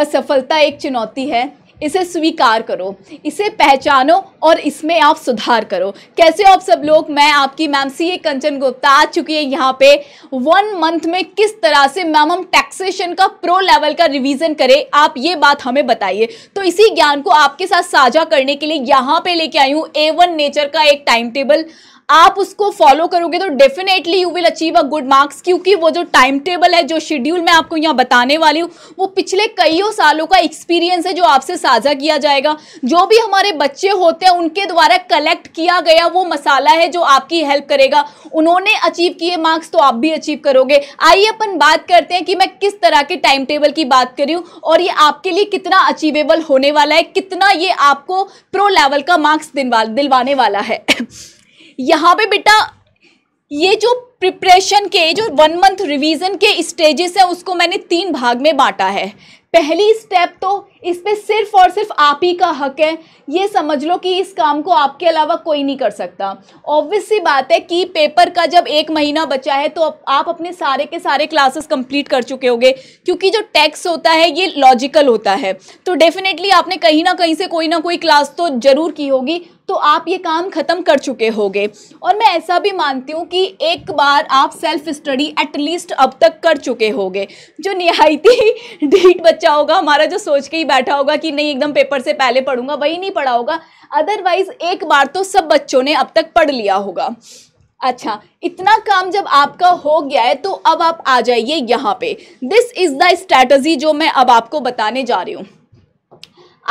असफलता एक चुनौती है इसे स्वीकार करो इसे पहचानो और इसमें आप सुधार करो कैसे हो आप सब लोग मैं आपकी मैम सी ए कंचन गुप्ता आ चुकी है यहाँ पे वन मंथ में किस तरह से मैम हम टैक्सेशन का प्रो लेवल का रिवीजन करें आप ये बात हमें बताइए तो इसी ज्ञान को आपके साथ साझा करने के लिए यहाँ पे लेके आई हूँ ए वन नेचर का एक टाइम टेबल आप उसको फॉलो करोगे तो definitely you will achieve a good marks क्योंकि वो जो टाइम टेबल है जो शेड्यूल मैं आपको यहाँ बताने वाली हूँ वो पिछले कईयों सालों का एक्सपीरियंस है जो आपसे साझा किया जाएगा जो भी हमारे बच्चे होते हैं उनके द्वारा कलेक्ट किया गया वो मसाला है जो आपकी हेल्प करेगा उन्होंने अचीव किए मार्क्स तो आप भी अचीव करोगे आइए अपन बात करते हैं कि मैं किस तरह के टाइम टेबल की बात करी और ये आपके लिए कितना अचीवेबल होने वाला है कितना ये आपको प्रो लेवल का मार्क्स दिलवाने वाला है यहाँ पे बेटा ये जो प्रिपरेशन के जो वन मंथ रिवीजन के स्टेजेस हैं उसको मैंने तीन भाग में बांटा है पहली स्टेप तो इस पर सिर्फ और सिर्फ आप ही का हक है ये समझ लो कि इस काम को आपके अलावा कोई नहीं कर सकता ऑब्वियस सी बात है कि पेपर का जब एक महीना बचा है तो आप अपने सारे के सारे क्लासेस कंप्लीट कर चुके होंगे क्योंकि जो टैक्स होता है ये लॉजिकल होता है तो डेफिनेटली आपने कहीं ना कहीं से कोई ना कोई क्लास तो ज़रूर की होगी तो आप ये काम ख़त्म कर चुके होंगे और मैं ऐसा भी मानती हूँ कि एक बार आप सेल्फ स्टडी एटलीस्ट अब तक कर चुके होंगे जो निहायती डीट बच्चा होगा हमारा जो सोच के ही बैठा होगा कि नहीं एकदम पेपर से पहले पढ़ूंगा वही नहीं पढ़ा होगा अदरवाइज़ एक बार तो सब बच्चों ने अब तक पढ़ लिया होगा अच्छा इतना काम जब आपका हो गया है तो अब आप आ जाइए यहाँ पे दिस इज़ द स्ट्रैटी जो मैं अब आपको बताने जा रही हूँ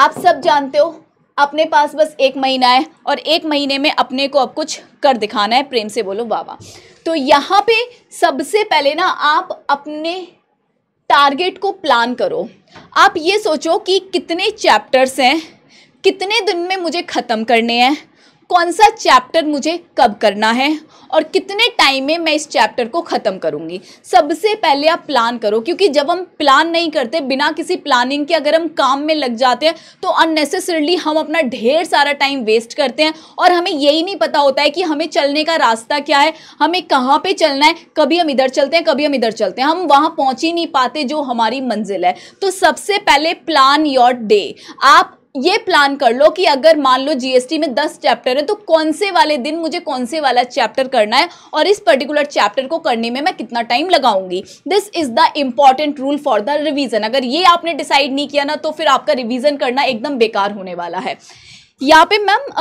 आप सब जानते हो अपने पास बस एक महीना है और एक महीने में अपने को अब कुछ कर दिखाना है प्रेम से बोलो बाबा तो यहाँ पे सबसे पहले ना आप अपने टारगेट को प्लान करो आप ये सोचो कि कितने चैप्टर्स हैं कितने दिन में मुझे ख़त्म करने हैं कौन सा चैप्टर मुझे कब करना है और कितने टाइम में मैं इस चैप्टर को ख़त्म करूँगी सबसे पहले आप प्लान करो क्योंकि जब हम प्लान नहीं करते बिना किसी प्लानिंग के अगर हम काम में लग जाते हैं तो अननेसेसरली हम अपना ढेर सारा टाइम वेस्ट करते हैं और हमें यही नहीं पता होता है कि हमें चलने का रास्ता क्या है हमें कहाँ पर चलना है कभी हम इधर चलते हैं कभी हम इधर चलते हैं हम वहाँ पहुँच ही नहीं पाते जो हमारी मंजिल है तो सबसे पहले प्लान योर डे आप ये प्लान कर लो कि अगर मान लो जीएसटी में दस चैप्टर है तो कौन से वाले दिन मुझे कौन से वाला चैप्टर करना है और इस पर्टिकुलर चैप्टर को करने में मैं कितना टाइम लगाऊंगी this is the important rule for the revision अगर ये आपने डिसाइड नहीं किया ना तो फिर आपका रिविजन करना एकदम बेकार होने वाला है यहाँ पे मैम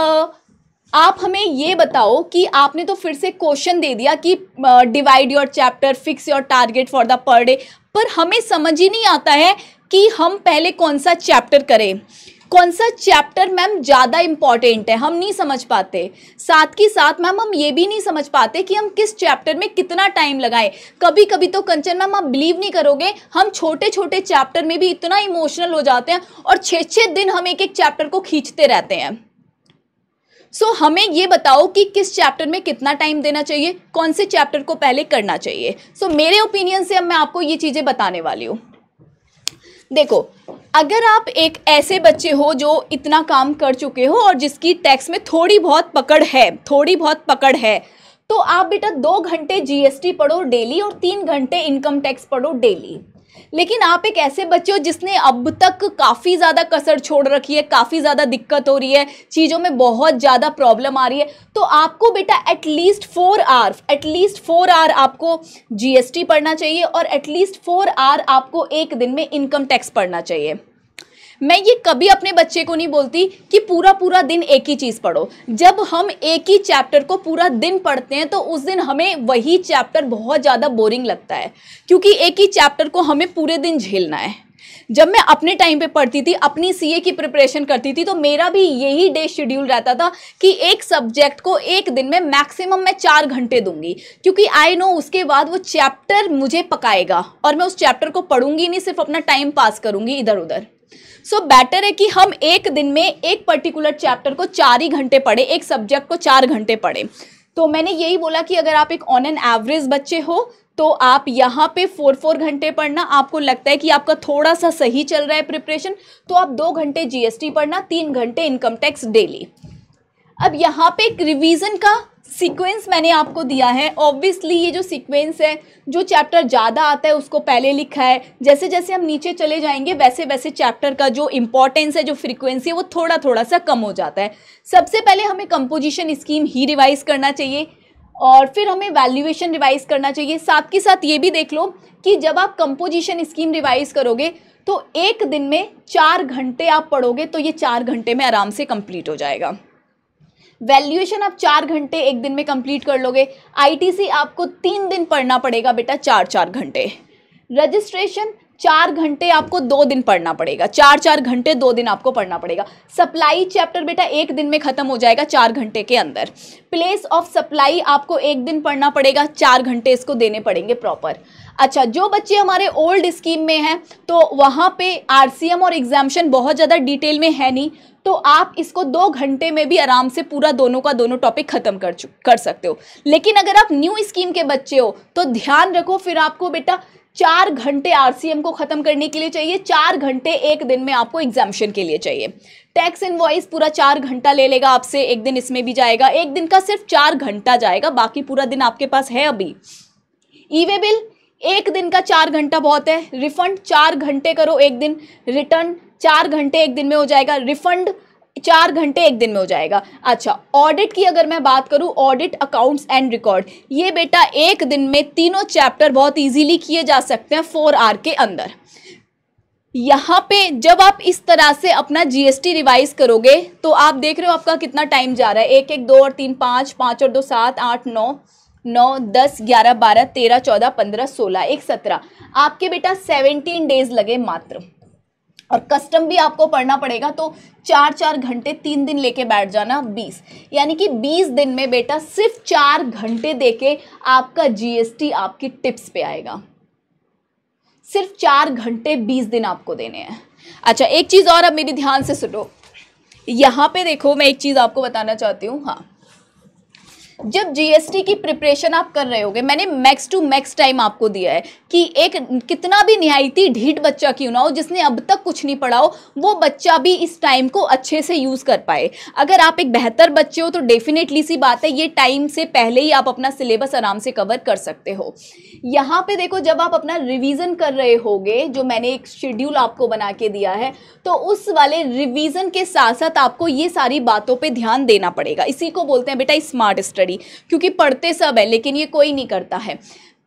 आप हमें ये बताओ कि आपने तो फिर से क्वेश्चन दे दिया कि divide your chapter fix your target for the per day पर हमें समझ ही नहीं आता है कि हम पहले कौन सा चैप्टर करें कौन सा चैप्टर मैम ज़्यादा इम्पॉर्टेंट है हम नहीं समझ पाते साथ ही साथ मैम हम ये भी नहीं समझ पाते कि हम किस चैप्टर में कितना टाइम लगाएं कभी कभी तो कंचन मैम आप बिलीव नहीं करोगे हम छोटे छोटे चैप्टर में भी इतना इमोशनल हो जाते हैं और छः छः दिन हम एक एक चैप्टर को खींचते रहते हैं सो so, हमें ये बताओ कि किस चैप्टर में कितना टाइम देना चाहिए कौन से चैप्टर को पहले करना चाहिए सो so, मेरे ओपिनियन से अब मैं आपको ये चीज़ें बताने वाली हूँ देखो अगर आप एक ऐसे बच्चे हो जो इतना काम कर चुके हो और जिसकी टैक्स में थोड़ी बहुत पकड़ है थोड़ी बहुत पकड़ है तो आप बेटा दो घंटे जीएसटी पढ़ो डेली और तीन घंटे इनकम टैक्स पढ़ो डेली लेकिन आप एक ऐसे बच्चे हो जिसने अब तक काफ़ी ज़्यादा कसर छोड़ रखी है काफ़ी ज़्यादा दिक्कत हो रही है चीज़ों में बहुत ज़्यादा प्रॉब्लम आ रही है तो आपको बेटा at least four hour at least four hour आपको जीएसटी पढ़ना चाहिए और एटलीस्ट फोर आर आपको एक दिन में इनकम टैक्स पढ़ना चाहिए मैं ये कभी अपने बच्चे को नहीं बोलती कि पूरा पूरा दिन एक ही चीज़ पढ़ो जब हम एक ही चैप्टर को पूरा दिन पढ़ते हैं तो उस दिन हमें वही चैप्टर बहुत ज़्यादा बोरिंग लगता है क्योंकि एक ही चैप्टर को हमें पूरे दिन झेलना है जब मैं अपने टाइम पे पढ़ती थी अपनी सीए की प्रिपरेशन करती थी तो मेरा भी यही डे शेड्यूल रहता था कि एक सब्जेक्ट को एक दिन में मैक्सिमम मैं चार घंटे दूंगी क्योंकि आई नो उसके बाद वो चैप्टर मुझे पकाएगा और मैं उस चैप्टर को पढ़ूंगी नहीं सिर्फ अपना टाइम पास करूंगी इधर उधर सो so, बेटर है कि हम एक दिन में एक पर्टिकुलर चैप्टर को चार ही घंटे पढ़े एक सब्जेक्ट को चार घंटे पढ़े तो मैंने यही बोला कि अगर आप एक ऑन एन एवरेज बच्चे हो तो आप यहाँ पे फोर फोर घंटे पढ़ना आपको लगता है कि आपका थोड़ा सा सही चल रहा है प्रिपरेशन तो आप दो घंटे जीएसटी पढ़ना तीन घंटे इनकम टैक्स डेली अब यहाँ पे एक रिवीजन का सीक्वेंस मैंने आपको दिया है ऑब्वियसली ये जो सीक्वेंस है जो चैप्टर ज़्यादा आता है उसको पहले लिखा है जैसे जैसे हम नीचे चले जाएंगे वैसे वैसे चैप्टर का जो इंपॉर्टेंस है जो फ्रीक्वेंसी है वो थोड़ा थोड़ा सा कम हो जाता है सबसे पहले हमें कंपोजिशन स्कीम ही रिवाइज़ करना चाहिए और फिर हमें वैल्यूएशन रिवाइज़ करना चाहिए साथ के साथ ये भी देख लो कि जब आप कंपोजिशन स्कीम रिवाइज़ करोगे तो एक दिन में चार घंटे आप पढ़ोगे तो ये चार घंटे में आराम से कंप्लीट हो जाएगा वैल्यूएशन आप चार घंटे एक दिन में कंप्लीट कर लोगे आईटीसी आपको तीन दिन पढ़ना पड़ेगा बेटा चार चार घंटे रजिस्ट्रेशन चार घंटे आपको दो दिन पढ़ना पड़ेगा चार चार घंटे दो दिन आपको पढ़ना पड़ेगा सप्लाई चैप्टर बेटा एक दिन में खत्म हो जाएगा चार घंटे के अंदर प्लेस ऑफ सप्लाई आपको एक दिन पढ़ना पड़ेगा चार घंटे इसको देने पड़ेंगे प्रॉपर अच्छा जो बच्चे हमारे ओल्ड स्कीम में हैं तो वहाँ पे आरसीएम और एग्जामेशन बहुत ज़्यादा डिटेल में है नहीं तो आप इसको दो घंटे में भी आराम से पूरा दोनों का दोनों टॉपिक खत्म कर कर सकते हो लेकिन अगर आप न्यू स्कीम के बच्चे हो तो ध्यान रखो फिर आपको बेटा चार घंटे आरसीएम को खत्म करने के लिए चाहिए चार घंटे एक दिन में आपको एग्जामेशन के लिए चाहिए टैक्स इनवॉइस पूरा चार घंटा ले लेगा आपसे एक दिन इसमें भी जाएगा एक दिन का सिर्फ चार घंटा जाएगा बाकी पूरा दिन आपके पास है अभी ई वे बिल एक दिन का चार घंटा बहुत है रिफंड चार घंटे करो एक दिन रिटर्न चार घंटे एक दिन में हो जाएगा रिफंड चार घंटे एक दिन में हो जाएगा अच्छा ऑडिट की अगर मैं बात करूं ऑडिट अकाउंट्स एंड रिकॉर्ड ये बेटा एक दिन में तीनों चैप्टर बहुत इजीली किए जा सकते हैं फोर आर के अंदर यहाँ पे जब आप इस तरह से अपना जीएसटी रिवाइज करोगे तो आप देख रहे हो आपका कितना टाइम जा रहा है एक एक दो और तीन पाँच पाँच और दो सात आठ नौ नौ दस ग्यारह बारह तेरह चौदह पंद्रह सोलह एक सत्रह आपके बेटा सेवेंटीन डेज लगे मात्र और कस्टम भी आपको पढ़ना पड़ेगा तो चार चार घंटे तीन दिन लेके बैठ जाना बीस यानी कि बीस दिन में बेटा सिर्फ चार घंटे देके आपका जीएसटी आपकी टिप्स पे आएगा सिर्फ चार घंटे बीस दिन आपको देने हैं अच्छा एक चीज़ और अब मेरी ध्यान से सुनो यहाँ पे देखो मैं एक चीज़ आपको बताना चाहती हूँ हाँ जब जीएसटी की प्रिपरेशन आप कर रहे होगे मैंने मैक्स टू मैक्स टाइम आपको दिया है कि एक कितना भी निहायती ढीठ बच्चा क्यों ना हो जिसने अब तक कुछ नहीं पढ़ा हो वो बच्चा भी इस टाइम को अच्छे से यूज़ कर पाए अगर आप एक बेहतर बच्चे हो तो डेफिनेटली सी बात है ये टाइम से पहले ही आप अपना सिलेबस आराम से कवर कर सकते हो यहाँ पे देखो जब आप अपना रिविजन कर रहे होगे जो मैंने एक शेड्यूल आपको बना के दिया है तो उस वाले रिविजन के साथ साथ आपको ये सारी बातों पर ध्यान देना पड़ेगा इसी को बोलते हैं बेटा स्मार्ट स्टडी सारी क्योंकि पढ़ते सब है लेकिन ये कोई नहीं करता है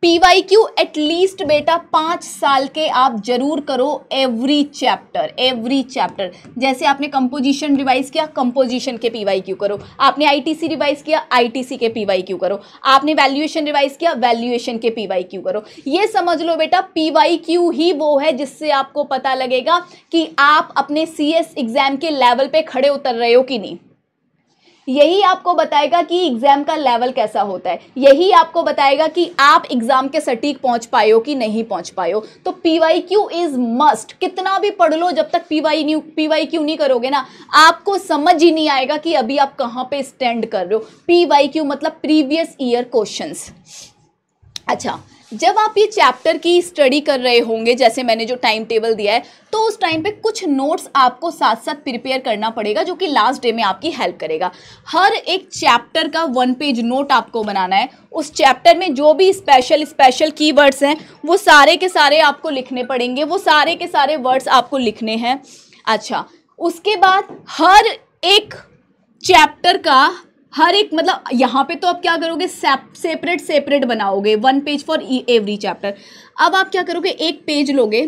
पी वाई क्यू एटलीस्ट बेटा पाँच साल के आप जरूर करो एवरी चैप्टर एवरी चैप्टर जैसे आपने कंपोजिशन रिवाइज किया कंपोजिशन के पी वाई क्यू करो आपने आई टी सी रिवाइज किया आई टी सी के पी वाई क्यू करो आपने वैल्यूएशन रिवाइज किया वैल्यूएशन के पी वाई क्यू करो ये समझ लो बेटा पी वाई क्यू ही वो है जिससे आपको पता लगेगा कि आप अपने सी एस एग्जाम के लेवल पर खड़े उतर रहे हो कि नहीं यही आपको बताएगा कि एग्ज़ाम का लेवल कैसा होता है यही आपको बताएगा कि आप एग्ज़ाम के सटीक पहुंच पाए हो कि नहीं पहुंच पाए हो तो पी क्यू इज़ मस्ट कितना भी पढ़ लो जब तक P Y new P Y Q नहीं करोगे ना आपको समझ ही नहीं आएगा कि अभी आप कहाँ पे स्टैंड कर रहे हो पी क्यू मतलब प्रीवियस ईयर क्वेश्चन अच्छा जब आप ये चैप्टर की स्टडी कर रहे होंगे जैसे मैंने जो टाइम टेबल दिया है तो उस टाइम पे कुछ नोट्स आपको साथ साथ प्रिपेयर करना पड़ेगा जो कि लास्ट डे में आपकी हेल्प करेगा हर एक चैप्टर का वन पेज नोट आपको बनाना है उस चैप्टर में जो भी स्पेशल स्पेशल कीवर्ड्स हैं वो सारे के सारे आपको लिखने पड़ेंगे वो सारे के सारे वर्ड्स आपको लिखने हैं अच्छा उसके बाद हर एक चैप्टर का हर एक मतलब यहाँ पे तो आप क्या करोगे सेपरेट सेपरेट बनाओगे one page for every chapter अब आप क्या करोगे एक पेज लोगे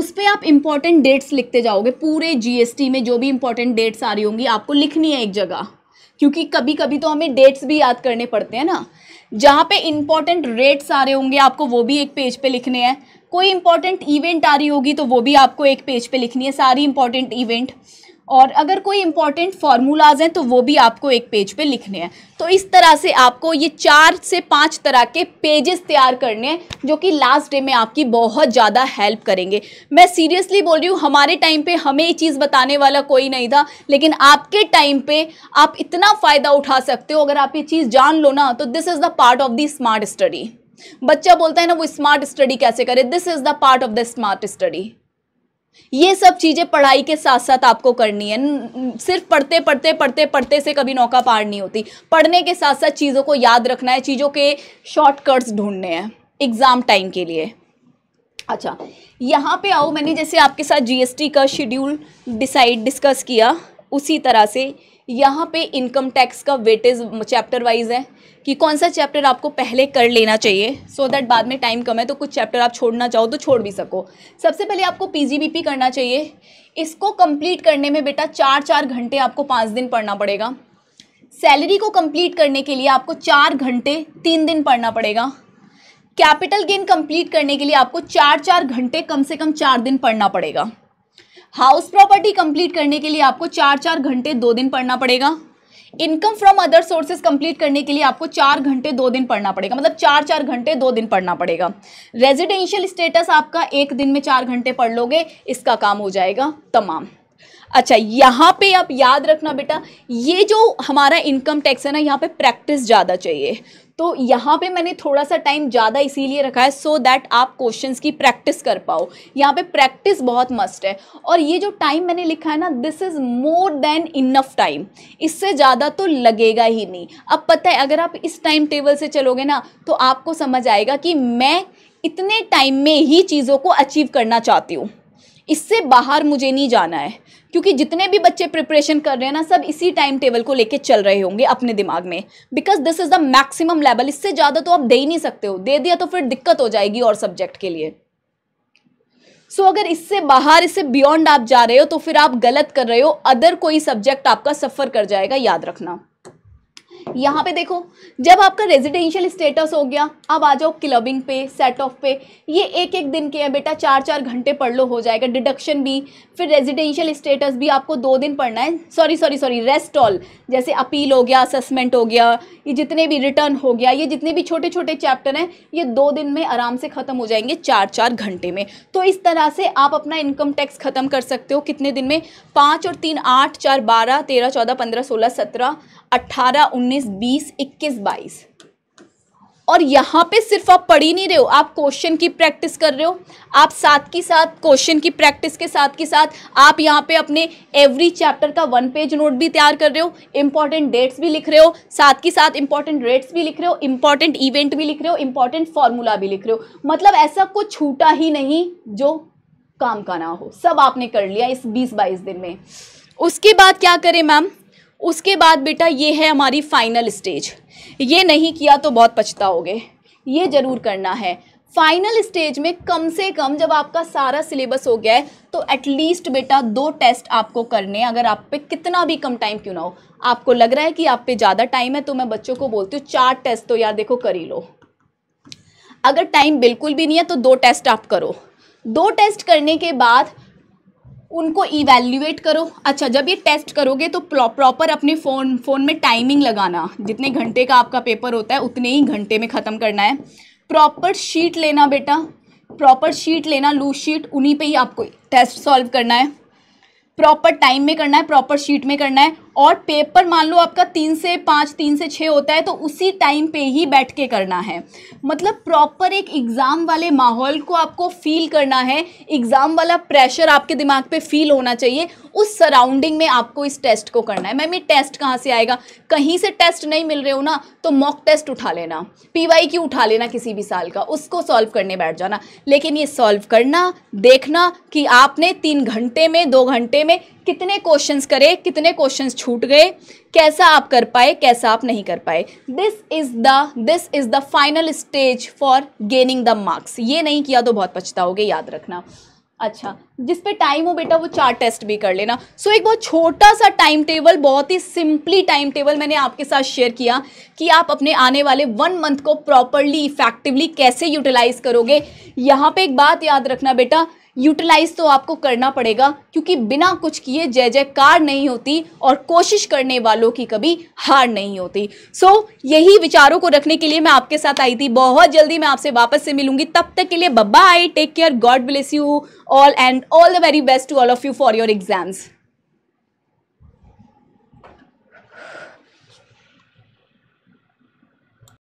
उस पर आप इम्पॉर्टेंट डेट्स लिखते जाओगे पूरे जीएसटी में जो भी इम्पॉर्टेंट डेट्स आ रही होंगी आपको लिखनी है एक जगह क्योंकि कभी कभी तो हमें डेट्स भी याद करने पड़ते हैं ना जहाँ पे इम्पॉर्टेंट रेट्स आ रहे होंगे आपको वो भी एक पेज पे लिखने हैं कोई इंपॉर्टेंट इवेंट आ रही होगी तो वो भी आपको एक पेज पे लिखनी है सारी इंपॉर्टेंट इवेंट और अगर कोई इंपॉर्टेंट फार्मूलाज हैं तो वो भी आपको एक पेज पे लिखने हैं तो इस तरह से आपको ये चार से पांच तरह के पेजेस तैयार करने हैं जो कि लास्ट डे में आपकी बहुत ज़्यादा हेल्प करेंगे मैं सीरियसली बोल रही हूँ हमारे टाइम पे हमें ये चीज़ बताने वाला कोई नहीं था लेकिन आपके टाइम पर आप इतना फ़ायदा उठा सकते हो अगर आप ये चीज़ जान लो ना तो this is the part of the smart study बच्चा बोलता है ना वो स्मार्ट स्टडी कैसे करे this is the part of the smart study ये सब चीज़ें पढ़ाई के साथ साथ आपको करनी है सिर्फ पढ़ते पढ़ते पढ़ते पढ़ते से कभी नौका पार नहीं होती पढ़ने के साथ साथ चीज़ों को याद रखना है चीज़ों के शॉर्टकट्स ढूंढने हैं एग्ज़ाम टाइम के लिए अच्छा यहाँ पे आओ मैंने जैसे आपके साथ जीएसटी का शेड्यूल डिसाइड डिस्कस किया उसी तरह से यहाँ पे इनकम टैक्स का वेटेज चैप्टर वाइज है कि कौन सा चैप्टर आपको पहले कर लेना चाहिए सो so दैट बाद में टाइम कम है तो कुछ चैप्टर आप छोड़ना चाहो तो छोड़ भी सको सबसे पहले आपको पीजीबीपी करना चाहिए इसको कंप्लीट करने में बेटा चार चार घंटे आपको पाँच दिन पढ़ना पड़ेगा सैलरी को कम्प्लीट करने के लिए आपको चार घंटे तीन दिन पढ़ना पड़ेगा कैपिटल गेन कंप्लीट करने के लिए आपको चार चार घंटे कम से कम चार दिन पढ़ना पड़ेगा हाउस प्रॉपर्टी कंप्लीट करने के लिए आपको चार चार घंटे दो दिन पढ़ना पड़ेगा income from other sources complete करने के लिए आपको चार घंटे दो दिन पढ़ना पड़ेगा मतलब चार चार घंटे दो दिन पढ़ना पड़ेगा रेजिडेंशियल स्टेटस आपका एक दिन में चार घंटे पढ़ लोगे इसका काम हो जाएगा तमाम अच्छा यहाँ पे आप याद रखना बेटा ये जो हमारा इनकम टैक्स है ना यहाँ पे प्रैक्टिस ज़्यादा चाहिए तो यहाँ पे मैंने थोड़ा सा टाइम ज़्यादा इसीलिए रखा है सो so दैट आप क्वेश्चंस की प्रैक्टिस कर पाओ यहाँ पे प्रैक्टिस बहुत मस्ट है और ये जो टाइम मैंने लिखा है ना this is more than enough time इससे ज़्यादा तो लगेगा ही नहीं अब पता है अगर आप इस टाइम टेबल से चलोगे ना तो आपको समझ आएगा कि मैं इतने टाइम में ही चीज़ों को अचीव करना चाहती हूँ इससे बाहर मुझे नहीं जाना है क्योंकि जितने भी बच्चे प्रिपरेशन कर रहे हैं ना सब इसी टाइम टेबल को लेके चल रहे होंगे अपने दिमाग में because this is the maximum level इससे ज़्यादा तो आप दे ही नहीं सकते हो दे दिया तो फिर दिक्कत हो जाएगी और सब्जेक्ट के लिए सो so, अगर इससे बाहर इससे बियॉन्ड आप जा रहे हो तो फिर आप गलत कर रहे हो अदर कोई सब्जेक्ट आपका सफ़र कर जाएगा याद रखना यहाँ पे देखो जब आपका रेजिडेंशियल स्टेटस हो गया अब आ जाओ क्लबिंग पे सेट ऑफ पे ये एक एक दिन के हैं बेटा चार चार घंटे पढ़ लो हो जाएगा डिडक्शन भी फिर रेजिडेंशियल स्टेटस भी आपको दो दिन पढ़ना है sorry sorry sorry rest all जैसे अपील हो गया असेसमेंट हो गया ये जितने भी रिटर्न हो गया ये जितने भी छोटे छोटे चैप्टर हैं ये दो दिन में आराम से ख़त्म हो जाएंगे चार चार घंटे में तो इस तरह से आप अपना इनकम टैक्स ख़त्म कर सकते हो कितने दिन में पाँच और तीन आठ चार बारह तेरह चौदह पंद्रह सोलह सत्रह अट्ठारह उन्नीस उन्नीस बीस इक्कीस बाईस और यहाँ पे सिर्फ आप पढ़ ही नहीं रहे हो आप क्वेश्चन की प्रैक्टिस कर रहे हो आप साथ के साथ क्वेश्चन की प्रैक्टिस के साथ के साथ आप यहाँ पे अपने एवरी चैप्टर का वन पेज नोट भी तैयार कर रहे हो इम्पॉर्टेंट डेट्स भी लिख रहे हो साथ के साथ इंपॉर्टेंट रेट्स भी लिख रहे हो इंपॉर्टेंट इवेंट भी लिख रहे हो इंपॉर्टेंट फॉर्मूला भी लिख रहे हो मतलब ऐसा कुछ छूटा ही नहीं जो काम का ना हो सब आपने कर लिया इस बीस बाईस दिन में उसके बाद क्या करें मैम उसके बाद बेटा ये है हमारी फाइनल स्टेज ये नहीं किया तो बहुत पछताओगे ये ज़रूर करना है फाइनल स्टेज में कम से कम जब आपका सारा सिलेबस हो गया है तो एटलीस्ट बेटा दो टेस्ट आपको करने अगर आप पे कितना भी कम टाइम क्यों ना हो आपको लग रहा है कि आप पे ज़्यादा टाइम है तो मैं बच्चों को बोलती हूँ चार टेस्ट तो यार देखो कर ही लो अगर टाइम बिल्कुल भी नहीं है तो दो टेस्ट आप करो दो टेस्ट करने के बाद उनको इवेल्यूएट करो अच्छा जब ये टेस्ट करोगे तो प्रॉपर अपने फ़ोन फ़ोन में टाइमिंग लगाना जितने घंटे का आपका पेपर होता है उतने ही घंटे में ख़त्म करना है प्रॉपर शीट लेना बेटा प्रॉपर शीट लेना लूज शीट उन्हीं पे ही आपको टेस्ट सॉल्व करना है प्रॉपर टाइम में करना है प्रॉपर शीट में करना है और पेपर मान लो आपका तीन से पाँच तीन से छः होता है तो उसी टाइम पे ही बैठ के करना है मतलब प्रॉपर एक एग्ज़ाम वाले माहौल को आपको फील करना है एग्ज़ाम वाला प्रेशर आपके दिमाग पे फील होना चाहिए उस सराउंडिंग में आपको इस टेस्ट को करना है मैम ये टेस्ट कहाँ से आएगा कहीं से टेस्ट नहीं मिल रहे हो ना तो मॉक टेस्ट उठा लेना पी वाई उठा लेना किसी भी साल का उसको सॉल्व करने बैठ जाना लेकिन ये सॉल्व करना देखना कि आपने तीन घंटे में दो घंटे में कितने क्वेश्चंस करे कितने क्वेश्चंस छूट गए कैसा आप कर पाए कैसा आप नहीं कर पाए this is the this is the final stage for gaining the marks ये नहीं किया तो बहुत पछताओगे याद रखना अच्छा जिस पे टाइम हो बेटा वो चार टेस्ट भी कर लेना सो so, एक बहुत छोटा सा टाइम टेबल बहुत ही सिंपली टाइम टेबल मैंने आपके साथ शेयर किया कि आप अपने आने वाले वन मंथ को प्रॉपरली इफेक्टिवली कैसे यूटिलाइज करोगे यहाँ पे एक बात याद रखना बेटा यूटिलाइज तो आपको करना पड़ेगा क्योंकि बिना कुछ किए जय जयकार नहीं होती और कोशिश करने वालों की कभी हार नहीं होती सो so, यही विचारों को रखने के लिए मैं आपके साथ आई थी बहुत जल्दी मैं आपसे वापस से मिलूंगी तब तक के लिए बब्बा I take care God bless you all and all the very best to all of you for your exams